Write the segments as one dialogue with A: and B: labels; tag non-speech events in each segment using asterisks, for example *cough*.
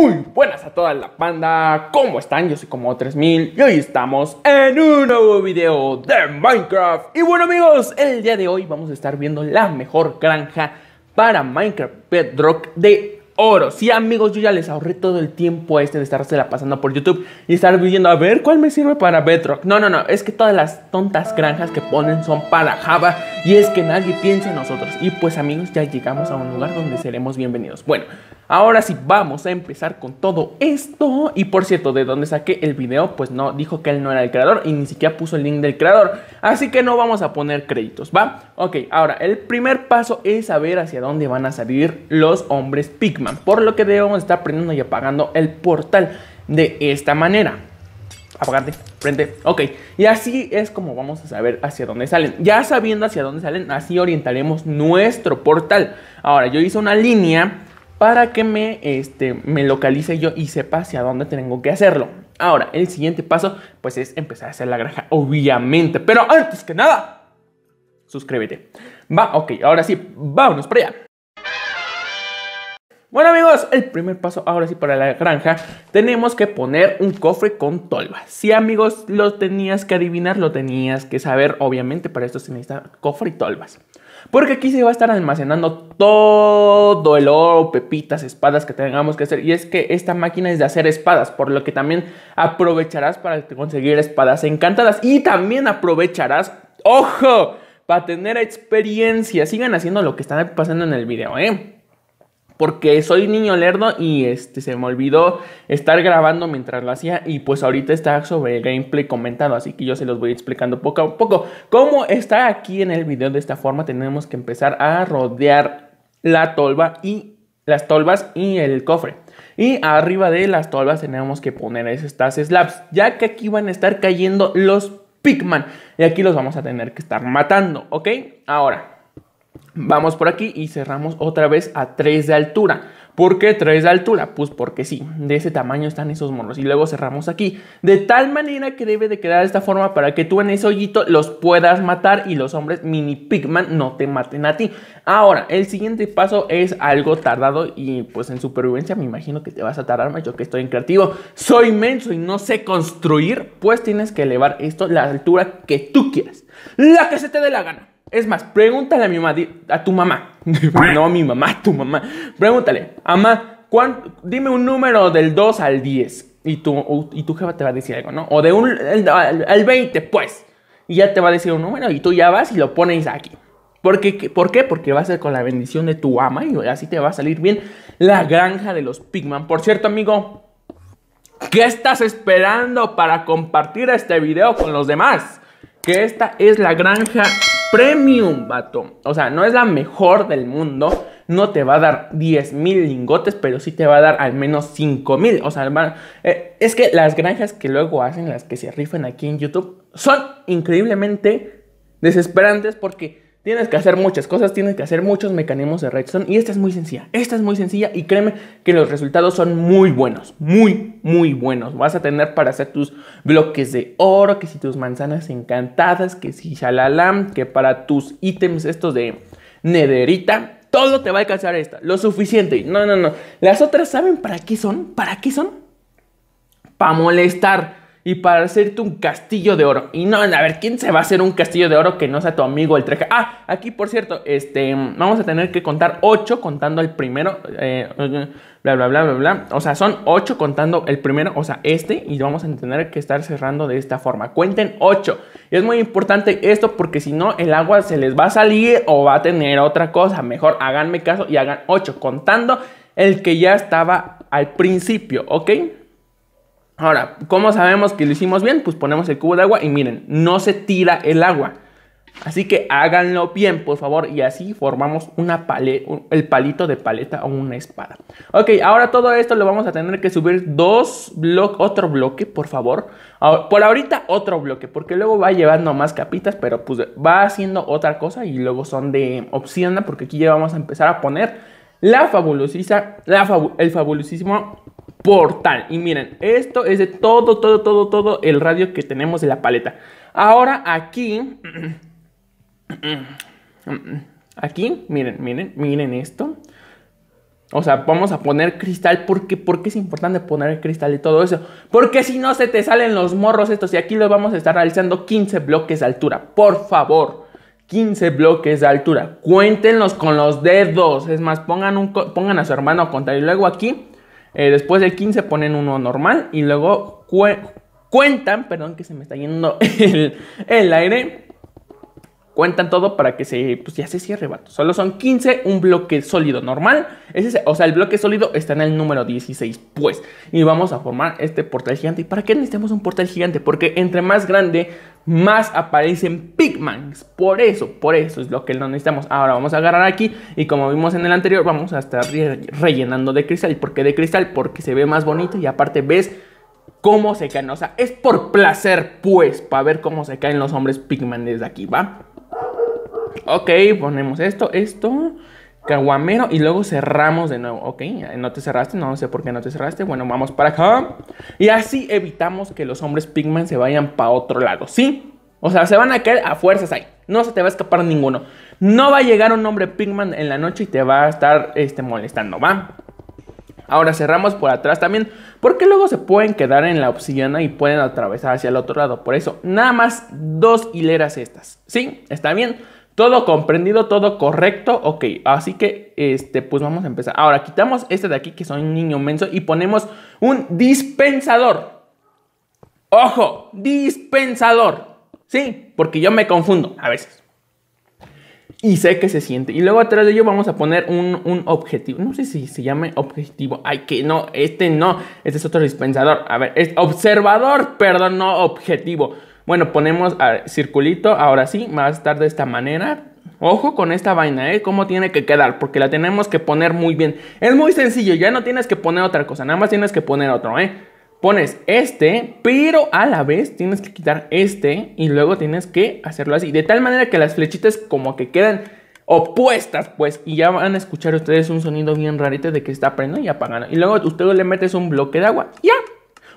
A: Muy buenas a toda la panda, ¿cómo están? Yo soy como 3000 y hoy estamos en un nuevo video de Minecraft Y bueno amigos, el día de hoy vamos a estar viendo la mejor granja para Minecraft Bedrock de oro. Sí, amigos, yo ya les ahorré todo el tiempo este de estarse la pasando por YouTube y estar viendo a ver cuál me sirve para Bedrock. No, no, no, es que todas las tontas granjas que ponen son para Java y es que nadie piensa en nosotros. Y pues, amigos, ya llegamos a un lugar donde seremos bienvenidos. Bueno, ahora sí vamos a empezar con todo esto. Y por cierto, de dónde saqué el video, pues no, dijo que él no era el creador y ni siquiera puso el link del creador. Así que no vamos a poner créditos, ¿va? Ok, ahora el primer paso es saber hacia dónde van a salir los hombres Pigma por lo que debemos estar prendiendo y apagando el portal de esta manera. Apagante, frente, ok. Y así es como vamos a saber hacia dónde salen. Ya sabiendo hacia dónde salen, así orientaremos nuestro portal. Ahora, yo hice una línea para que me, este, me localice yo y sepa hacia dónde tengo que hacerlo. Ahora, el siguiente paso, pues es empezar a hacer la granja, obviamente. Pero antes que nada, suscríbete. Va, ok, ahora sí, vámonos para allá. Bueno amigos, el primer paso ahora sí para la granja, tenemos que poner un cofre con tolvas Si sí, amigos, lo tenías que adivinar, lo tenías que saber, obviamente para esto se necesita cofre y tolvas. Porque aquí se va a estar almacenando todo el oro, pepitas, espadas que tengamos que hacer. Y es que esta máquina es de hacer espadas, por lo que también aprovecharás para conseguir espadas encantadas. Y también aprovecharás, ojo, para tener experiencia. Sigan haciendo lo que está pasando en el video, ¿eh? porque soy niño lerdo y este, se me olvidó estar grabando mientras lo hacía y pues ahorita está sobre el gameplay comentado, así que yo se los voy explicando poco a poco. Como está aquí en el video de esta forma, tenemos que empezar a rodear la tolva y las tolvas y el cofre. Y arriba de las tolvas tenemos que poner estas slabs, ya que aquí van a estar cayendo los Pikman y aquí los vamos a tener que estar matando, ¿ok? Ahora... Vamos por aquí y cerramos otra vez a 3 de altura. ¿Por qué 3 de altura? Pues porque sí, de ese tamaño están esos monos. Y luego cerramos aquí. De tal manera que debe de quedar de esta forma para que tú en ese hoyito los puedas matar y los hombres mini pigman no te maten a ti. Ahora, el siguiente paso es algo tardado y pues en supervivencia me imagino que te vas a tardar más. Yo que estoy en creativo, soy menso y no sé construir, pues tienes que elevar esto a la altura que tú quieras. La que se te dé la gana. Es más, pregúntale a mi mamá, a tu mamá. *laughs* no a mi mamá, a tu mamá. Pregúntale, Amá, dime un número del 2 al 10. Y tu, y jefa te va a decir algo, ¿no? O de un 20, pues. Y ya te va a decir un número y tú ya vas y lo pones aquí. Porque, ¿Por qué? Porque va a ser con la bendición de tu ama y así te va a salir bien la granja de los Pigman. Por cierto, amigo, ¿qué estás esperando para compartir este video con los demás? Que esta es la granja premium, vato. O sea, no es la mejor del mundo. No te va a dar 10 mil lingotes, pero sí te va a dar al menos 5 mil. O sea, eh, es que las granjas que luego hacen, las que se rifan aquí en YouTube, son increíblemente desesperantes porque Tienes que hacer muchas cosas, tienes que hacer muchos mecanismos de redstone y esta es muy sencilla, esta es muy sencilla y créeme que los resultados son muy buenos, muy, muy buenos. Vas a tener para hacer tus bloques de oro, que si tus manzanas encantadas, que si shalalam, que para tus ítems estos de nederita, todo te va a alcanzar esta, lo suficiente. No, no, no. Las otras, ¿saben para qué son? ¿Para qué son? Para molestar y para hacerte un castillo de oro. Y no, a ver, ¿quién se va a hacer un castillo de oro que no sea tu amigo el treja? Ah, aquí por cierto, este, vamos a tener que contar 8 contando el primero, eh, bla, bla, bla, bla, bla. O sea, son 8 contando el primero, o sea, este, y vamos a tener que estar cerrando de esta forma. Cuenten 8. es muy importante esto porque si no, el agua se les va a salir o va a tener otra cosa. Mejor háganme caso y hagan 8 contando el que ya estaba al principio, ¿ok? Ahora, ¿cómo sabemos que lo hicimos bien? Pues ponemos el cubo de agua y miren, no se tira el agua. Así que háganlo bien, por favor, y así formamos una el palito de paleta o una espada. Ok, ahora todo esto lo vamos a tener que subir dos bloques, otro bloque, por favor. Ah, por ahorita otro bloque, porque luego va llevando más capitas, pero pues va haciendo otra cosa y luego son de opción, porque aquí ya vamos a empezar a poner la fabulosísima, el fabulosísimo portal. Y miren, esto es de todo, todo, todo, todo el radio que tenemos en la paleta. Ahora aquí, *clears throat* aquí, miren, miren, miren esto. O sea, vamos a poner cristal porque, porque es importante poner el cristal y todo eso. Porque si no se te salen los morros estos y aquí lo vamos a estar realizando 15 bloques de altura. Por favor. 15 bloques de altura. Cuéntenlos con los dedos. Es más, pongan, un, a su hermano a contar. Y luego aquí, eh, después del 15 ponen uno normal. Y luego cuentan, perdón que se me está yendo el, aire. Cuentan todo para que se, pues ya cierre, vato. Solo son 15, un bloque sólido normal. Ese, o sea, el bloque sólido está en el número 16, pues. Y vamos a formar este portal gigante. ¿Y para qué necesitamos un portal gigante? Porque entre más grande, más aparecen pigmans Por eso, por eso es lo que no necesitamos. Ahora vamos a agarrar aquí y como vimos en el anterior, vamos a estar rellenando de cristal. ¿Por qué de cristal? Porque se ve más bonito y aparte ves cómo se caen. O sea, es por placer, pues, para ver cómo se caen los hombres pigmans desde aquí, ¿va? Ok, ponemos esto, esto. Aguamero y luego cerramos de nuevo. Ok, no te cerraste, no sé por qué no te cerraste. Bueno, vamos para acá. Y así evitamos que los hombres Pigman se vayan para otro lado, ¿sí? O sea, se van a caer a fuerzas ahí. No se te va a escapar ninguno. No va a llegar un hombre Pigman en la noche y te va a estar este, molestando, ¿va? Ahora cerramos por atrás también, porque luego se pueden quedar en la obsidiana y pueden atravesar hacia el otro lado. Por eso, nada más dos hileras estas. ¿Sí? ¿Está bien? Todo comprendido, todo correcto. Ok, así que este, pues vamos a empezar. Ahora quitamos este de aquí que soy un niño menso y ponemos un dispensador. Ojo, dispensador. Sí, porque yo me confundo a veces. Y sé que se siente. Y luego atrás de ello vamos a poner un, un objetivo. No sé si se llame objetivo. Ay, que no, este no. Este es otro dispensador. A ver, es observador, perdón, no objetivo. Bueno, ponemos circulito, ahora sí, va a estar de esta manera. Ojo con esta vaina, ¿eh? Cómo tiene que quedar, porque la tenemos que poner muy bien. Es muy sencillo, ya no tienes que poner otra cosa, nada más tienes que poner otro, ¿eh? Pones este, pero a la vez tienes que quitar este y luego tienes que hacerlo así. De tal manera que las flechitas como que quedan opuestas, pues. Y ya van a escuchar ustedes un sonido bien rarito de que está prendiendo y apagando. Y luego ustedes le metes un bloque de agua. Ya,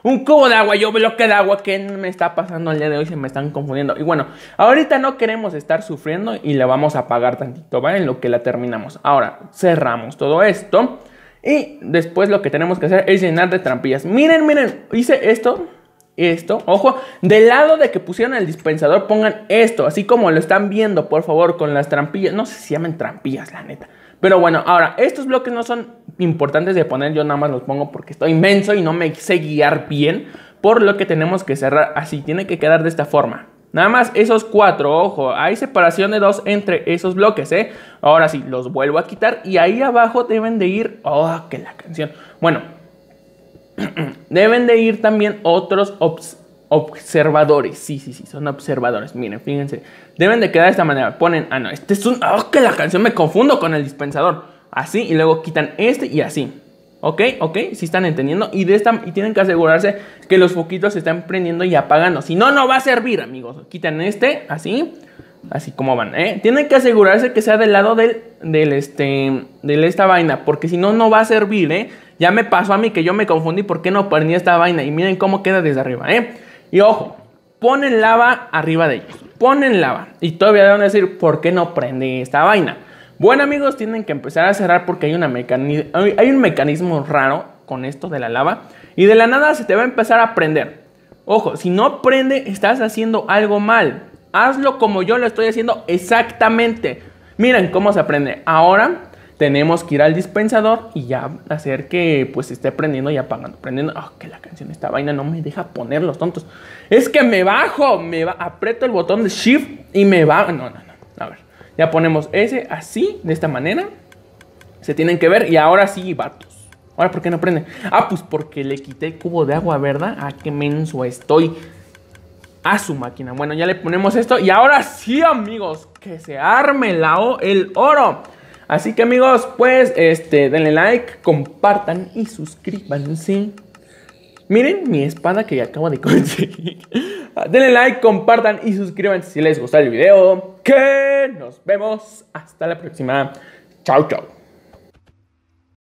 A: un cubo de agua, yo bloque de agua, ¿qué me está pasando el día de hoy? Se me están confundiendo. Y bueno, ahorita no queremos estar sufriendo y le vamos a pagar tantito, ¿vale? En lo que la terminamos. Ahora, cerramos todo esto. Y después lo que tenemos que hacer es llenar de trampillas. Miren, miren, hice esto, esto. Ojo, del lado de que pusieron el dispensador pongan esto, así como lo están viendo, por favor, con las trampillas. No sé si llaman trampillas, la neta. Pero bueno, ahora, estos bloques no son importantes de poner, yo nada más los pongo porque estoy inmenso y no me sé guiar bien, por lo que tenemos que cerrar así, tiene que quedar de esta forma. Nada más esos cuatro, ojo, hay separación de dos entre esos bloques, ¿eh? Ahora sí, los vuelvo a quitar y ahí abajo deben de ir, oh, que la canción. Bueno, *clears throat* deben de ir también otros observadores. Sí, sí, sí, son observadores. Miren, fíjense, deben de quedar de esta manera. Ponen, ah, no, este es un, oh, que la canción me confundo con el dispensador así y luego quitan este y así. ¿Ok? ¿Ok? Si están entendiendo? Y, de esta, y tienen que asegurarse que los foquitos se están prendiendo y apagando. Si no, no va a servir, amigos. Quitan este, así. Así como van, ¿eh? Tienen que asegurarse que sea del lado del, del este, de esta vaina. Porque si no, no va a servir, ¿eh? Ya me pasó a mí que yo me confundí por qué no prendí esta vaina. Y miren cómo queda desde arriba, ¿eh? Y ojo, ponen lava arriba de ellos. Ponen lava. Y todavía van a decir, ¿por qué no prende esta vaina? Bueno amigos, tienen que empezar a cerrar porque hay, un mecanismo raro con esto de la lava y de la nada se te va a empezar a prender. Ojo, si no prende, estás haciendo algo mal. Hazlo como yo lo estoy haciendo exactamente. Miren cómo se aprende. Ahora tenemos que ir al dispensador y ya hacer que pues esté prendiendo y apagando. Prendiendo. ¡Ah, que la canción, esta vaina no me deja poner los tontos. Es que me bajo, me aprieto el botón de shift y me va. No, no, no. Ya ponemos ese así, de esta manera. Se tienen que ver y ahora sí, vatos. Ahora, ¿por qué no prende? Ah, pues porque le quité el cubo de agua, ¿verdad? Ah, qué menso estoy. A su máquina. Bueno, ya le ponemos esto. Y ahora sí, amigos, que se arme el oro. Así que, amigos, pues, este, denle like, compartan y suscríbanse. Miren mi espada que acabo de *laughs* conseguir. Ah, denle like, compartan y suscríbanse si les gusta el video. Que nos vemos hasta la próxima. Chao, chao.